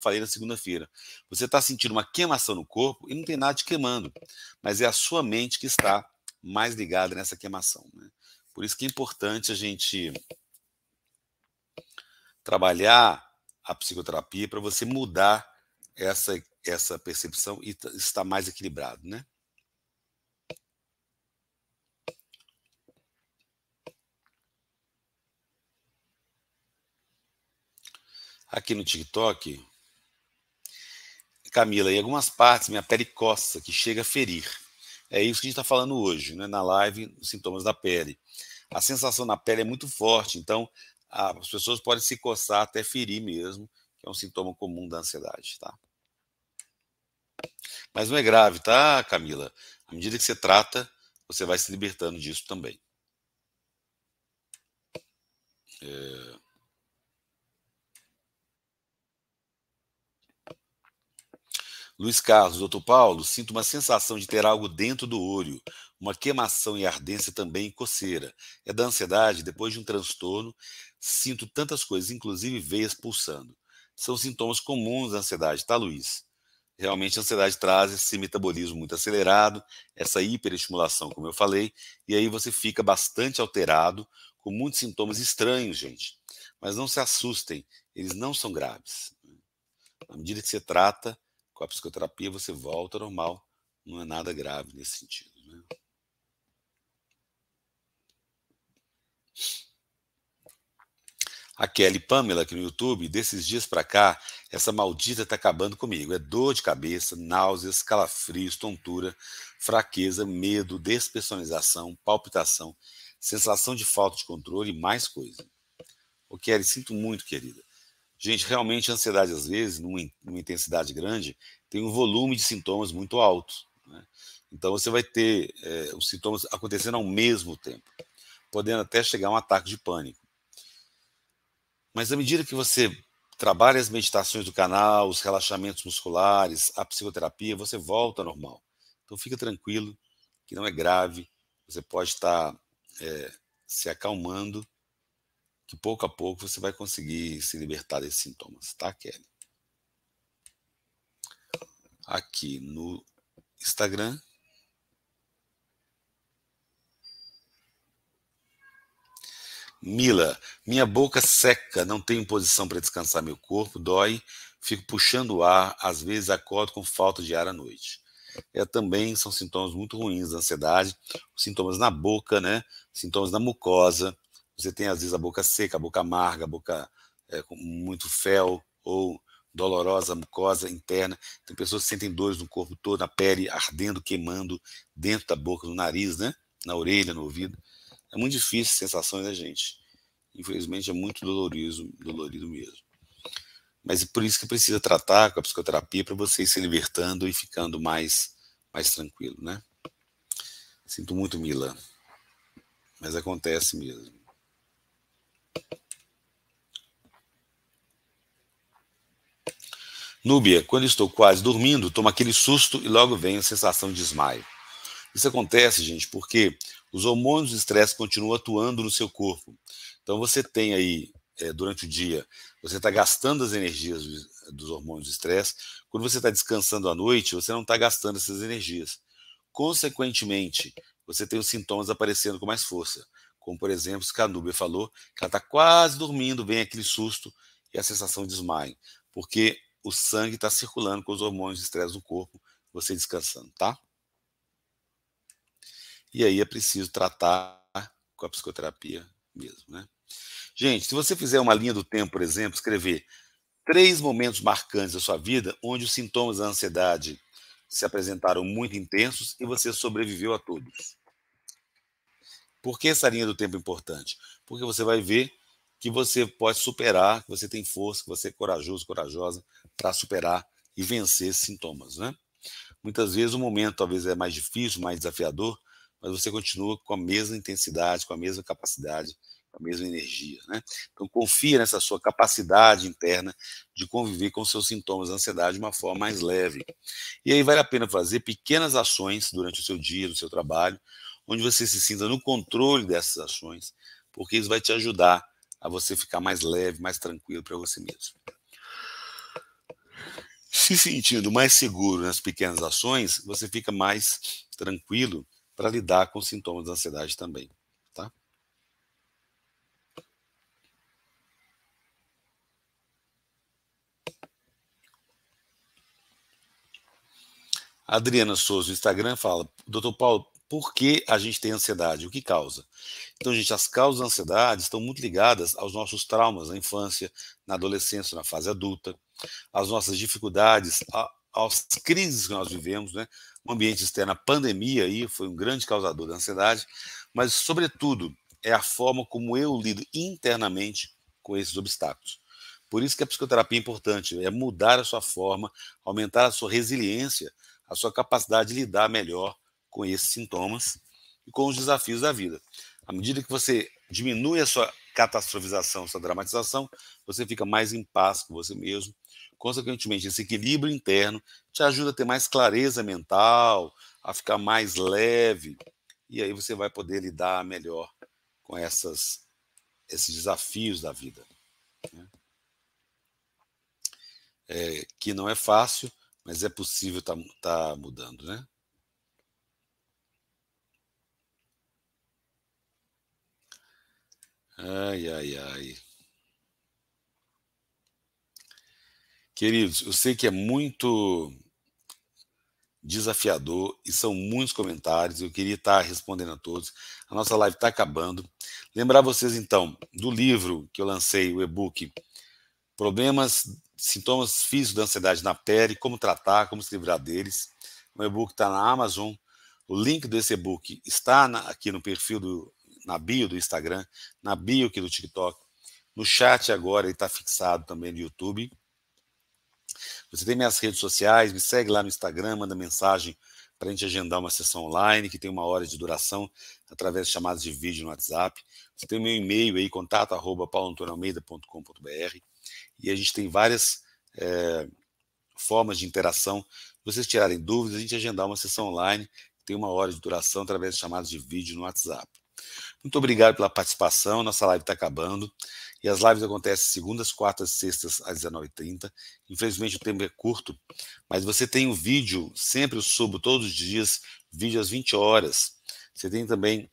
falei na segunda-feira. Você está sentindo uma queimação no corpo e não tem nada te queimando, mas é a sua mente que está mais ligada nessa queimação. Né? Por isso que é importante a gente trabalhar a psicoterapia para você mudar essa, essa percepção e estar mais equilibrado, né? Aqui no TikTok, Camila, em algumas partes minha pele coça, que chega a ferir. É isso que a gente está falando hoje, né? na live, os sintomas da pele. A sensação na pele é muito forte, então as pessoas podem se coçar até ferir mesmo, que é um sintoma comum da ansiedade, tá? Mas não é grave, tá, Camila? À medida que você trata, você vai se libertando disso também. É... Luiz Carlos, doutor Paulo, sinto uma sensação de ter algo dentro do olho, uma queimação e ardência também coceira. É da ansiedade, depois de um transtorno, sinto tantas coisas, inclusive veias pulsando. São sintomas comuns da ansiedade, tá, Luiz? Realmente a ansiedade traz esse metabolismo muito acelerado, essa hiperestimulação, como eu falei, e aí você fica bastante alterado, com muitos sintomas estranhos, gente. Mas não se assustem, eles não são graves. À medida que você trata, com a psicoterapia você volta ao normal, não é nada grave nesse sentido. Né? A Kelly Pamela aqui no YouTube, desses dias para cá, essa maldita está acabando comigo. É dor de cabeça, náuseas, calafrios, tontura, fraqueza, medo, despersonalização, palpitação, sensação de falta de controle e mais coisa. O Kelly, sinto muito, querida. Gente, realmente a ansiedade, às vezes, numa, numa intensidade grande, tem um volume de sintomas muito alto. Né? Então, você vai ter é, os sintomas acontecendo ao mesmo tempo, podendo até chegar a um ataque de pânico. Mas à medida que você trabalha as meditações do canal, os relaxamentos musculares, a psicoterapia, você volta ao normal. Então, fica tranquilo, que não é grave, você pode estar é, se acalmando que pouco a pouco você vai conseguir se libertar desses sintomas, tá, Kelly? Aqui no Instagram. Mila, minha boca seca, não tenho posição para descansar meu corpo, dói, fico puxando o ar, às vezes acordo com falta de ar à noite. É, também são sintomas muito ruins da ansiedade, sintomas na boca, né? Sintomas na mucosa, você tem, às vezes, a boca seca, a boca amarga, a boca é, com muito fel ou dolorosa, mucosa interna. Tem então, pessoas que sentem dores no corpo todo, na pele, ardendo, queimando, dentro da boca, no nariz, né? na orelha, no ouvido. É muito difícil a sensação da né, gente. Infelizmente, é muito dolorido, dolorido mesmo. Mas é por isso que precisa tratar com a psicoterapia para você ir se libertando e ficando mais, mais tranquilo, né? Sinto muito, Mila. Mas acontece mesmo. Núbia, quando estou quase dormindo, tomo aquele susto e logo vem a sensação de desmaio. Isso acontece, gente, porque os hormônios de estresse continuam atuando no seu corpo. Então você tem aí, é, durante o dia, você está gastando as energias dos hormônios de estresse. Quando você está descansando à noite, você não está gastando essas energias. Consequentemente, você tem os sintomas aparecendo com mais força. Como, por exemplo, que a Núbia falou, que ela está quase dormindo, vem aquele susto e a sensação de desmaio. Porque o sangue está circulando com os hormônios de estresse do corpo, você descansando, tá? E aí é preciso tratar com a psicoterapia mesmo, né? Gente, se você fizer uma linha do tempo, por exemplo, escrever três momentos marcantes da sua vida onde os sintomas da ansiedade se apresentaram muito intensos e você sobreviveu a todos. Por que essa linha do tempo é importante? Porque você vai ver que você pode superar, que você tem força, que você é corajoso, corajosa para superar e vencer sintomas. Né? Muitas vezes o momento talvez é mais difícil, mais desafiador, mas você continua com a mesma intensidade, com a mesma capacidade, com a mesma energia. Né? Então confia nessa sua capacidade interna de conviver com seus sintomas de ansiedade de uma forma mais leve. E aí vale a pena fazer pequenas ações durante o seu dia, no seu trabalho, onde você se sinta no controle dessas ações, porque isso vai te ajudar a você ficar mais leve, mais tranquilo para você mesmo se sentindo mais seguro nas pequenas ações, você fica mais tranquilo para lidar com sintomas da ansiedade também. Tá? Adriana Souza, no Instagram, fala: Doutor Paulo, por que a gente tem ansiedade? O que causa? Então, gente, as causas da ansiedade estão muito ligadas aos nossos traumas na infância, na adolescência, na fase adulta às nossas dificuldades, as às crises que nós vivemos, né? O ambiente externo, a pandemia aí foi um grande causador da ansiedade, mas sobretudo é a forma como eu lido internamente com esses obstáculos. Por isso que a psicoterapia é importante, é mudar a sua forma, aumentar a sua resiliência, a sua capacidade de lidar melhor com esses sintomas e com os desafios da vida. À medida que você diminui a sua catastrofização, sua dramatização, você fica mais em paz com você mesmo Consequentemente, esse equilíbrio interno te ajuda a ter mais clareza mental, a ficar mais leve, e aí você vai poder lidar melhor com essas, esses desafios da vida. Né? É, que não é fácil, mas é possível estar tá, tá mudando, né? Ai, ai, ai. Queridos, eu sei que é muito desafiador e são muitos comentários. Eu queria estar respondendo a todos. A nossa live está acabando. Lembrar vocês então do livro que eu lancei, o e-book Problemas, Sintomas Físicos da Ansiedade na Pele, Como Tratar, Como Se Livrar Deles. O e-book está na Amazon. O link desse e-book está na, aqui no perfil do, na bio do Instagram, na bio aqui do TikTok. No chat agora ele está fixado também no YouTube. Você tem minhas redes sociais, me segue lá no Instagram, manda mensagem para a gente agendar uma sessão online que tem uma hora de duração através de chamadas de vídeo no WhatsApp. Você tem o meu e-mail aí, contato arroba pauloantonioalmeida.com.br e a gente tem várias é, formas de interação. Se vocês tirarem dúvidas, a gente agendar uma sessão online que tem uma hora de duração através de chamadas de vídeo no WhatsApp. Muito obrigado pela participação, nossa live está acabando. E as lives acontecem segundas, quartas, sextas às 19h30. Infelizmente o tempo é curto, mas você tem o um vídeo, sempre eu subo todos os dias, vídeo às 20 horas. Você tem também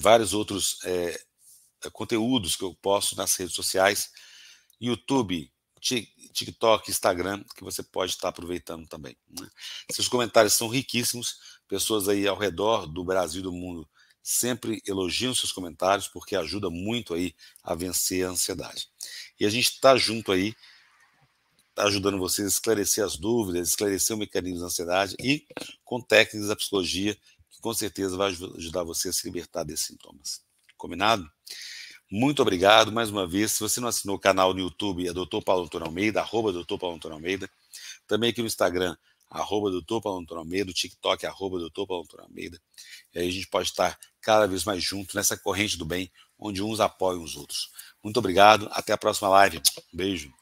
vários outros é, conteúdos que eu posto nas redes sociais, YouTube, TikTok, Instagram, que você pode estar aproveitando também. Né? Seus comentários são riquíssimos, pessoas aí ao redor do Brasil e do mundo sempre elogiam seus comentários, porque ajuda muito aí a vencer a ansiedade. E a gente está junto aí, tá ajudando vocês a esclarecer as dúvidas, esclarecer o mecanismo da ansiedade e com técnicas da psicologia, que com certeza vai ajudar você a se libertar desses sintomas. Combinado? Muito obrigado mais uma vez. Se você não assinou o canal no YouTube, é Dr. Paulo Antônio Almeida, arroba Dr. Paulo Antônio Almeida. Também aqui no Instagram, arroba doutor Paulo Almeida, o TikTok, arroba doutor Paulo Almeida. E aí a gente pode estar cada vez mais junto nessa corrente do bem, onde uns apoiam os outros. Muito obrigado, até a próxima live. Um beijo.